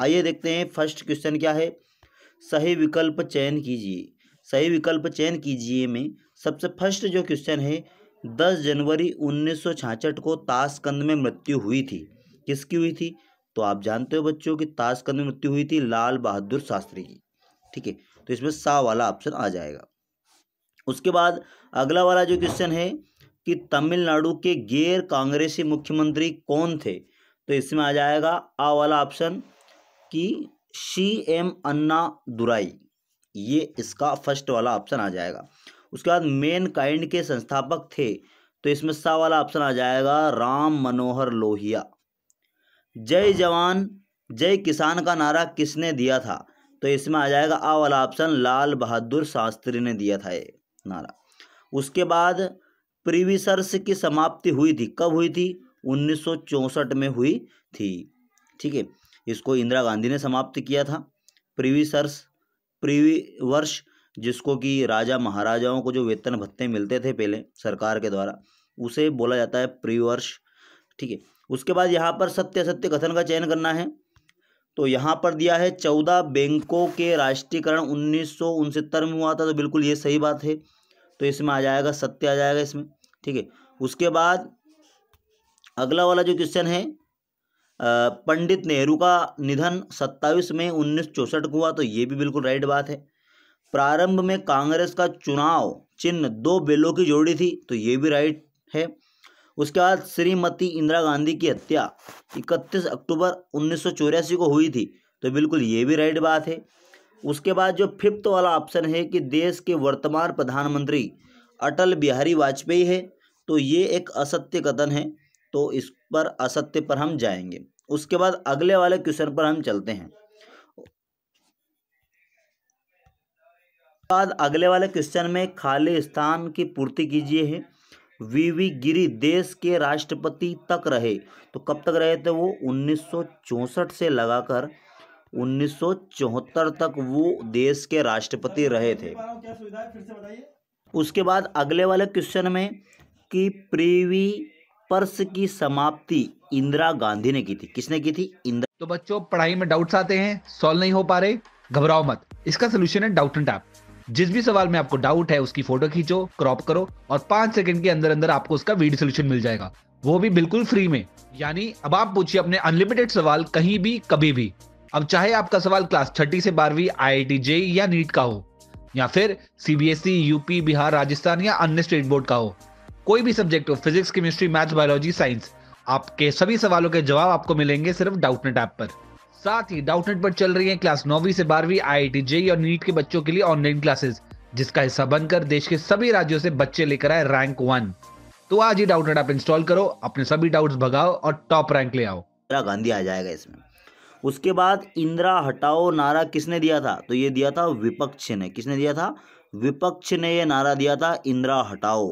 आइए देखते हैं फर्स्ट क्वेश्चन क्या है सही विकल्प चयन कीजिए सही विकल्प चयन कीजिए में सबसे फर्स्ट जो क्वेश्चन है दस जनवरी उन्नीस को ताशकंद में मृत्यु हुई थी किसकी हुई थी तो आप जानते हो बच्चों की ताशकंद में मृत्यु हुई थी लाल बहादुर शास्त्री की ठीक है तो इसमें सा वाला ऑप्शन आ जाएगा उसके बाद अगला वाला जो क्वेश्चन है कि तमिलनाडु के गैर कांग्रेसी मुख्यमंत्री कौन थे तो इसमें आ जाएगा आ वाला ऑप्शन कि शी एम अन्ना दुराई ये इसका फर्स्ट वाला ऑप्शन आ जाएगा उसके बाद मेन काइंड के संस्थापक थे तो इसमें सा वाला ऑप्शन आ जाएगा राम मनोहर लोहिया जय जवान जय किसान का नारा किसने दिया था तो इसमें आ जाएगा आ वाला ऑप्शन लाल बहादुर शास्त्री ने दिया था ये नारा उसके बाद प्रीविसर्स की समाप्ति हुई थी कब हुई थी उन्नीस में हुई थी ठीक है इसको इंदिरा गांधी ने समाप्त किया था प्रीवी सर्स प्रीवी वर्ष जिसको कि राजा महाराजाओं को जो वेतन भत्ते मिलते थे पहले सरकार के द्वारा उसे बोला जाता है प्रीवर्ष ठीक है उसके बाद यहाँ पर सत्य सत्य कथन का चयन करना है तो यहाँ पर दिया है चौदह बैंकों के राष्ट्रीयकरण उन्नीस में हुआ था तो बिल्कुल ये सही बात है तो इसमें आ जाएगा सत्य आ जाएगा इसमें ठीक है उसके बाद अगला वाला जो क्वेश्चन है पंडित नेहरू का निधन 27 मई उन्नीस को हुआ तो ये भी बिल्कुल राइट बात है प्रारंभ में कांग्रेस का चुनाव चिन्ह दो बिलों की जोड़ी थी तो ये भी राइट है उसके बाद श्रीमती इंदिरा गांधी की हत्या 31 अक्टूबर उन्नीस को हुई थी तो बिल्कुल ये भी राइट बात है उसके बाद जो फिफ्थ वाला ऑप्शन है कि देश के वर्तमान प्रधानमंत्री अटल बिहारी वाजपेयी है तो ये एक असत्य कथन है तो इस पर असत्य पर हम जाएंगे उसके बाद अगले वाले क्वेश्चन पर हम चलते हैं बाद अगले वाले क्वेश्चन में खाली स्थान की पूर्ति कीजिए है वीवी गिरी देश के राष्ट्रपति तक रहे तो कब तक रहे थे वो 1964 से लगाकर 1974 तक वो देश के राष्ट्रपति रहे थे उसके बाद अगले वाले क्वेश्चन में कि प्रीवी पर्स की समाप्ति इंदिरा गांधी ने की थी किसने की थी इंदिरा तो बच्चों पढ़ाई में डाउट्स आते हैं सॉल्व नहीं हो पा रहे घबराओ मत इसका सोल्यूशन है डाउट एंड जिस भी सवाल में आपको डाउट है उसकी फोटो खींचो क्रॉप करो और पांच सेकंड के अंदर अंदर आपको उसका वीडियो सोल्यूशन मिल जाएगा वो भी बिल्कुल फ्री में यानी अब आप पूछिए अपने अनलिमिटेड सवाल कहीं भी कभी भी अब चाहे आपका सवाल क्लास छठी से बारहवीं आई आई जे या नीट का हो या फिर सीबीएसई यूपी e, बिहार राजस्थान या अन्य स्टेट बोर्ड का हो कोई भी सब्जेक्ट हो physics chemistry maths biology science आपके सभी सवालों के जवाब आपको मिलेंगे सिर्फ डाउटनेट ऐप पर साथ ही डाउटनेट पर चल रही है क्लास नौवीं से बारहवीं आई आई टी जेई और नीट के बच्चों के लिए ऑनलाइन क्लासेस जिसका हिस्सा बनकर देश के सभी राज्यों से बच्चे लेकर आए रैंक वन तो आज ही डाउटनेट ऐप इंस्टॉल करो अपने सभी डाउट भगाओ और टॉप रैंक ले आओ इंदिरा गांधी आ जाएगा इसमें उसके बाद इंदिरा हटाओ नारा किसने दिया था तो ये दिया था विपक्ष ने किसने दिया था विपक्ष ने ये नारा दिया था इंदिरा हटाओ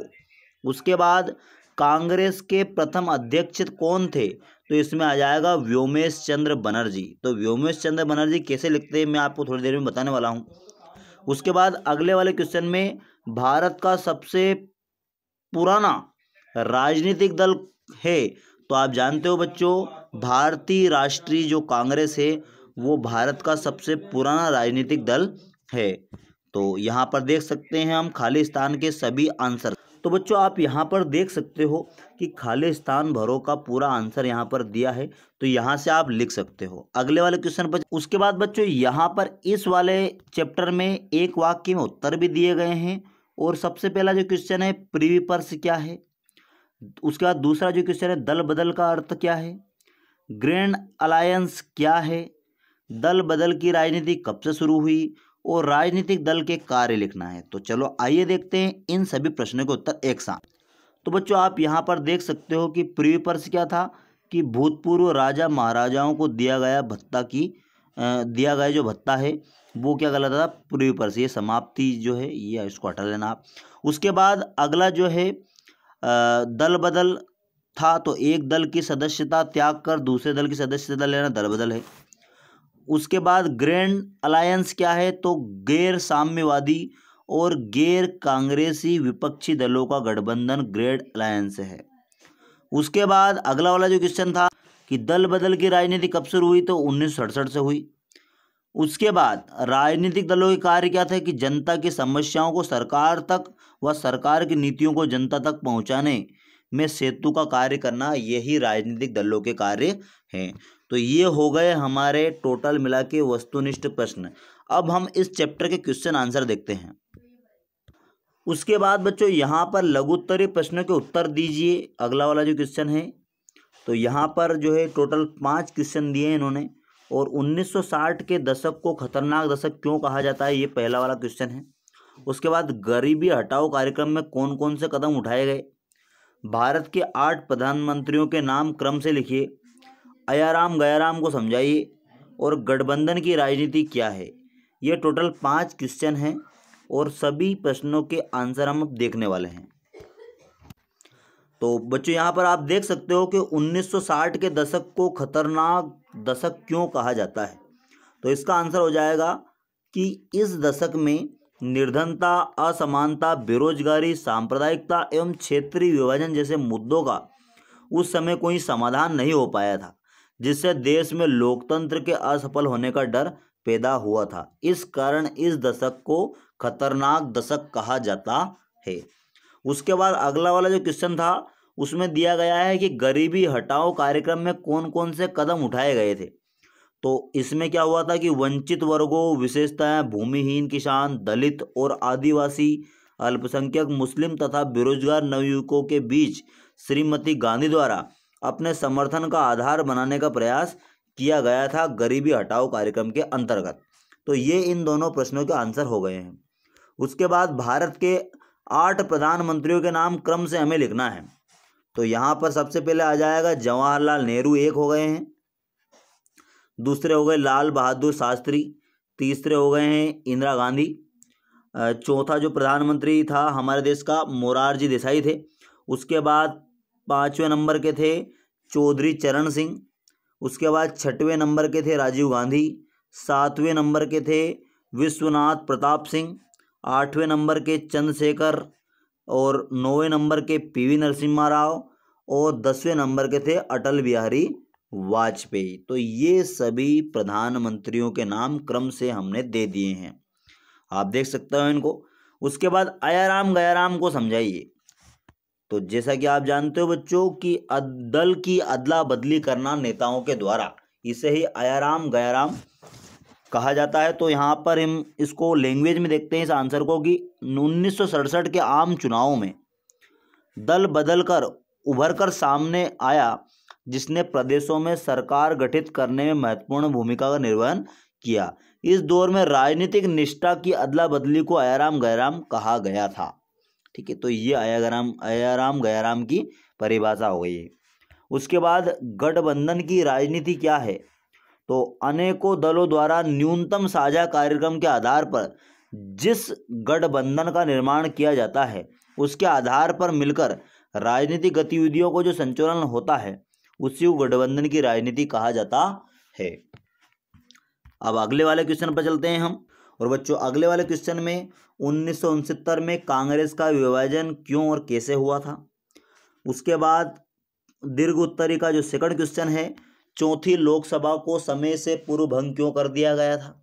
उसके बाद कांग्रेस के प्रथम अध्यक्ष कौन थे तो इसमें आ जाएगा व्योमेश चंद्र बनर्जी तो व्योमेश चंद्र बनर्जी कैसे लिखते हैं मैं आपको थोड़ी देर में बताने वाला हूँ उसके बाद अगले वाले क्वेश्चन में भारत का सबसे पुराना राजनीतिक दल है तो आप जानते हो बच्चों भारतीय राष्ट्रीय जो कांग्रेस है वो भारत का सबसे पुराना राजनीतिक दल है तो यहाँ पर देख सकते हैं हम खालिस्तान के सभी आंसर तो बच्चों आप यहाँ पर देख सकते हो कि खाली स्थान भरो का पूरा आंसर यहाँ पर दिया है तो यहाँ से आप लिख सकते हो अगले वाले क्वेश्चन पर उसके बाद बच्चों यहाँ पर इस वाले चैप्टर में एक वाक्य में उत्तर भी दिए गए हैं और सबसे पहला जो क्वेश्चन है प्रीविपर्स क्या है उसके बाद दूसरा जो क्वेश्चन है दल बदल का अर्थ क्या है ग्रैंड अलायंस क्या है दल बदल की राजनीति कब से शुरू हुई और राजनीतिक दल के कार्य लिखना है तो चलो आइए देखते हैं इन सभी प्रश्नों के उत्तर एक साथ तो बच्चों आप यहाँ पर देख सकते हो कि प्रिव्यू पर्स क्या था कि भूतपूर्व राजा महाराजाओं को दिया गया भत्ता की दिया गया जो भत्ता है वो क्या कहलाता था पूर्वी पर्स ये समाप्ति जो है ये इसको हटा लेना आप उसके बाद अगला जो है दल बदल था तो एक दल की सदस्यता त्याग कर दूसरे दल की सदस्यता लेना दल बदल है उसके बाद ग्रैंड अलायंस क्या है तो गैर साम्यवादी और गैर कांग्रेसी विपक्षी दलों का गठबंधन ग्रेड अलायंस है उसके बाद अगला वाला जो क्वेश्चन था कि दल बदल की राजनीति कब शुरू हुई तो उन्नीस से हुई उसके बाद राजनीतिक दलों के कार्य क्या थे कि जनता की समस्याओं को सरकार तक व सरकार की नीतियों को जनता तक पहुंचाने में सेतु का कार्य करना यही राजनीतिक दलों के कार्य हैं तो ये हो गए हमारे टोटल मिला के वस्तुनिष्ठ प्रश्न अब हम इस चैप्टर के क्वेश्चन आंसर देखते हैं उसके बाद बच्चों यहाँ पर लघुत्तरीय प्रश्नों के उत्तर दीजिए अगला वाला जो क्वेश्चन है तो यहाँ पर जो है टोटल पाँच क्वेश्चन दिए हैं इन्होंने और 1960 के दशक को खतरनाक दशक क्यों कहा जाता है ये पहला वाला क्वेश्चन है उसके बाद गरीबी हटाओ कार्यक्रम में कौन कौन से कदम उठाए गए भारत के आठ प्रधानमंत्रियों के नाम क्रम से लिखिए अयाराम गयाराम को समझाइए और गठबंधन की राजनीति क्या है ये टोटल पाँच क्वेश्चन हैं और सभी प्रश्नों के आंसर हम अब देखने वाले हैं तो बच्चों यहाँ पर आप देख सकते हो कि 1960 के दशक को खतरनाक दशक क्यों कहा जाता है तो इसका आंसर हो जाएगा कि इस दशक में निर्धनता असमानता बेरोजगारी सांप्रदायिकता एवं क्षेत्रीय विभाजन जैसे मुद्दों का उस समय कोई समाधान नहीं हो पाया था जिससे देश में लोकतंत्र के असफल होने का डर पैदा हुआ था इस कारण इस दशक को खतरनाक दशक कहा जाता है उसके बाद अगला वाला जो क्वेश्चन था उसमें दिया गया है कि गरीबी हटाओ कार्यक्रम में कौन कौन से कदम उठाए गए थे तो इसमें क्या हुआ था कि वंचित वर्गों विशेषता भूमिहीन किसान दलित और आदिवासी अल्पसंख्यक मुस्लिम तथा बेरोजगार नवयुवकों के बीच श्रीमती गांधी द्वारा अपने समर्थन का आधार बनाने का प्रयास किया गया था गरीबी हटाओ कार्यक्रम के अंतर्गत तो ये इन दोनों प्रश्नों के आंसर हो गए हैं उसके बाद भारत के आठ प्रधानमंत्रियों के नाम क्रम से हमें लिखना है तो यहाँ पर सबसे पहले आ जाएगा जवाहरलाल नेहरू एक हो गए हैं दूसरे हो गए लाल बहादुर शास्त्री तीसरे हो गए हैं इंदिरा गांधी चौथा जो प्रधानमंत्री था हमारे देश का मोरारजी देसाई थे उसके बाद पाँचवें नंबर के थे चौधरी चरण सिंह उसके बाद छठवें नंबर के थे राजीव गांधी सातवें नंबर के थे विश्वनाथ प्रताप सिंह आठवें नंबर के चंद्रशेखर और नौवें नंबर के पीवी नरसिम्हा राव और दसवें नंबर के थे अटल बिहारी वाजपेयी तो ये सभी प्रधानमंत्रियों के नाम क्रम से हमने दे दिए हैं आप देख सकते हो इनको उसके बाद अयाराम गयाराम को समझाइए तो जैसा कि आप जानते हो बच्चों कि दल की अदला बदली करना नेताओं के द्वारा इसे ही आयाराम गयाराम कहा जाता है तो यहाँ पर हम इसको लैंग्वेज में देखते हैं इस आंसर को कि उन्नीस के आम चुनाव में दल बदल कर उभर कर सामने आया जिसने प्रदेशों में सरकार गठित करने में महत्वपूर्ण भूमिका का निर्वहन किया इस दौर में राजनीतिक निष्ठा की अदला बदली को आयाराम गयाराम कहा गया था ठीक है तो ये अयाराम अयाराम गयाराम की परिभाषा हो गई उसके बाद गठबंधन की राजनीति क्या है तो अनेकों दलों द्वारा न्यूनतम साझा कार्यक्रम के आधार पर जिस गठबंधन का निर्माण किया जाता है उसके आधार पर मिलकर राजनीतिक गतिविधियों को जो संचालन होता है उसी को गठबंधन की राजनीति कहा जाता है अब अगले वाले क्वेश्चन पर चलते हैं हम और बच्चों अगले वाले क्वेश्चन में उन्नीस में कांग्रेस का विभाजन क्यों और कैसे हुआ था उसके बाद दीर्घ उत्तरी का जो सेकंड क्वेश्चन है चौथी लोकसभा को समय से पूर्व भंग क्यों कर दिया गया था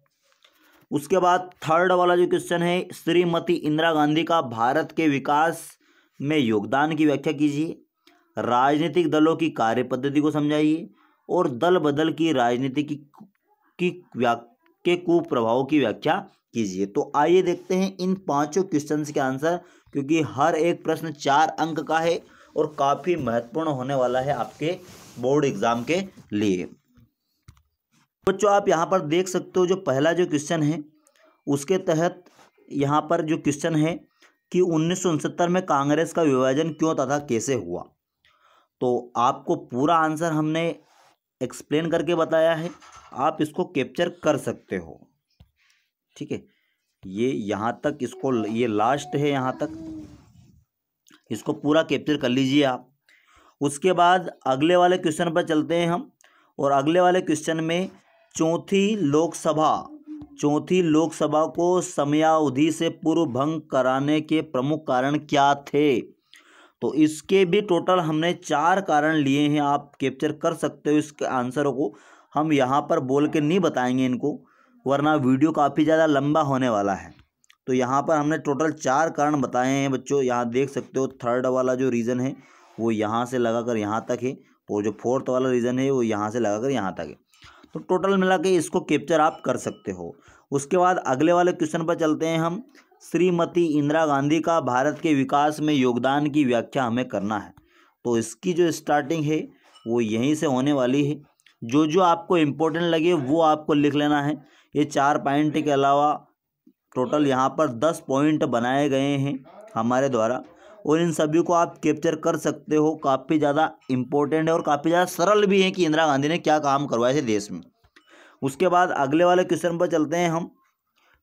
उसके बाद थर्ड वाला जो क्वेश्चन है श्रीमती इंदिरा गांधी का भारत के विकास में योगदान की व्याख्या कीजिए राजनीतिक दलों की कार्य पद्धति को समझाइए और दल बदल की राजनीति की की व्या के कुप्रभाव की व्याख्या कीजिए तो आइए देखते हैं इन पांचों क्वेश्चंस के आंसर क्योंकि हर एक प्रश्न चार अंक का है और काफ़ी महत्वपूर्ण होने वाला है आपके बोर्ड एग्जाम के लिए बच्चों आप यहाँ पर देख सकते हो जो पहला जो क्वेश्चन है उसके तहत यहाँ पर जो क्वेश्चन है कि उन्नीस में कांग्रेस का विभाजन क्यों तथा कैसे हुआ तो आपको पूरा आंसर हमने एक्सप्लेन करके बताया है आप इसको कैप्चर कर सकते हो ठीक है ये यहाँ तक इसको ये लास्ट है यहाँ तक इसको पूरा कैप्चर कर लीजिए आप उसके बाद अगले वाले क्वेश्चन पर चलते हैं हम और अगले वाले क्वेश्चन में चौथी लोकसभा चौथी लोकसभा को समयावधि से पूर्व भंग कराने के प्रमुख कारण क्या थे तो इसके भी टोटल हमने चार कारण लिए हैं आप कैप्चर कर सकते हो इसके आंसर को हम यहाँ पर बोल के नहीं बताएंगे इनको वरना वीडियो काफ़ी ज़्यादा लंबा होने वाला है तो यहाँ पर हमने टोटल चार कारण बताए हैं बच्चों यहाँ देख सकते हो थर्ड वाला जो रीज़न है वो यहाँ से लगा कर यहाँ तक है और जो फोर्थ वाला रीज़न है वो यहाँ से लगा कर यहाँ तक है तो टोटल मिला के इसको कैप्चर आप कर सकते हो उसके बाद अगले वाले क्वेश्चन पर चलते हैं हम श्रीमती इंदिरा गांधी का भारत के विकास में योगदान की व्याख्या हमें करना है तो इसकी जो स्टार्टिंग है वो यहीं से होने वाली है जो जो आपको इम्पोर्टेंट लगे वो आपको लिख लेना है ये चार पॉइंट के अलावा टोटल यहाँ पर दस पॉइंट बनाए गए हैं हमारे द्वारा और इन सभी को आप कैप्चर कर सकते हो काफ़ी ज़्यादा इम्पोर्टेंट है और काफ़ी ज़्यादा सरल भी है कि इंदिरा गांधी ने क्या काम करवाए थे देश में उसके बाद अगले वाले क्वेश्चन पर चलते हैं हम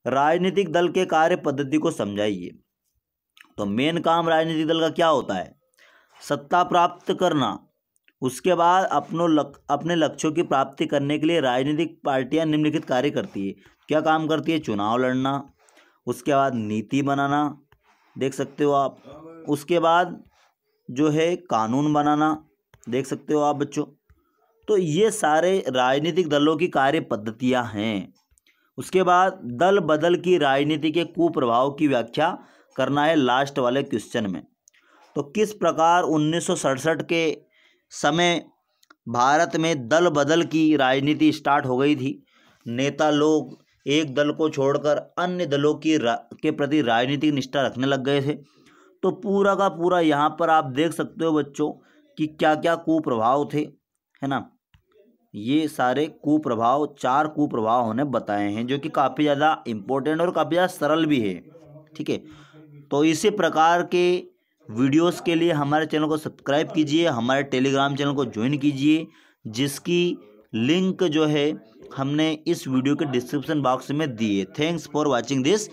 राजनीतिक दल के कार्य पद्धति को समझाइए तो मेन काम राजनीतिक दल का क्या होता है सत्ता प्राप्त करना उसके बाद अपनों लक, अपने लक्ष्यों की प्राप्ति करने के लिए राजनीतिक पार्टियां निम्नलिखित कार्य करती है क्या काम करती है चुनाव लड़ना उसके बाद नीति बनाना देख सकते हो आप उसके बाद जो है कानून बनाना देख सकते हो आप बच्चों तो ये सारे राजनीतिक दलों की कार्य पद्धतियाँ हैं उसके बाद दल बदल की राजनीति के कुप्रभाव की व्याख्या करना है लास्ट वाले क्वेश्चन में तो किस प्रकार उन्नीस के समय भारत में दल बदल की राजनीति स्टार्ट हो गई थी नेता लोग एक दल को छोड़कर अन्य दलों की के प्रति राजनीतिक निष्ठा रखने लग गए थे तो पूरा का पूरा यहाँ पर आप देख सकते हो बच्चों कि क्या क्या कुप्रभाव थे है ना ये सारे कुप्रभाव चार कुप्रभाव होने बताए हैं जो कि काफ़ी ज़्यादा इम्पोर्टेंट और काफ़ी ज़्यादा सरल भी है ठीक है तो इसी प्रकार के वीडियोस के लिए हमारे चैनल को सब्सक्राइब कीजिए हमारे टेलीग्राम चैनल को ज्वाइन कीजिए जिसकी लिंक जो है हमने इस वीडियो के डिस्क्रिप्शन बॉक्स में दिए थैंक्स फॉर वाचिंग दिस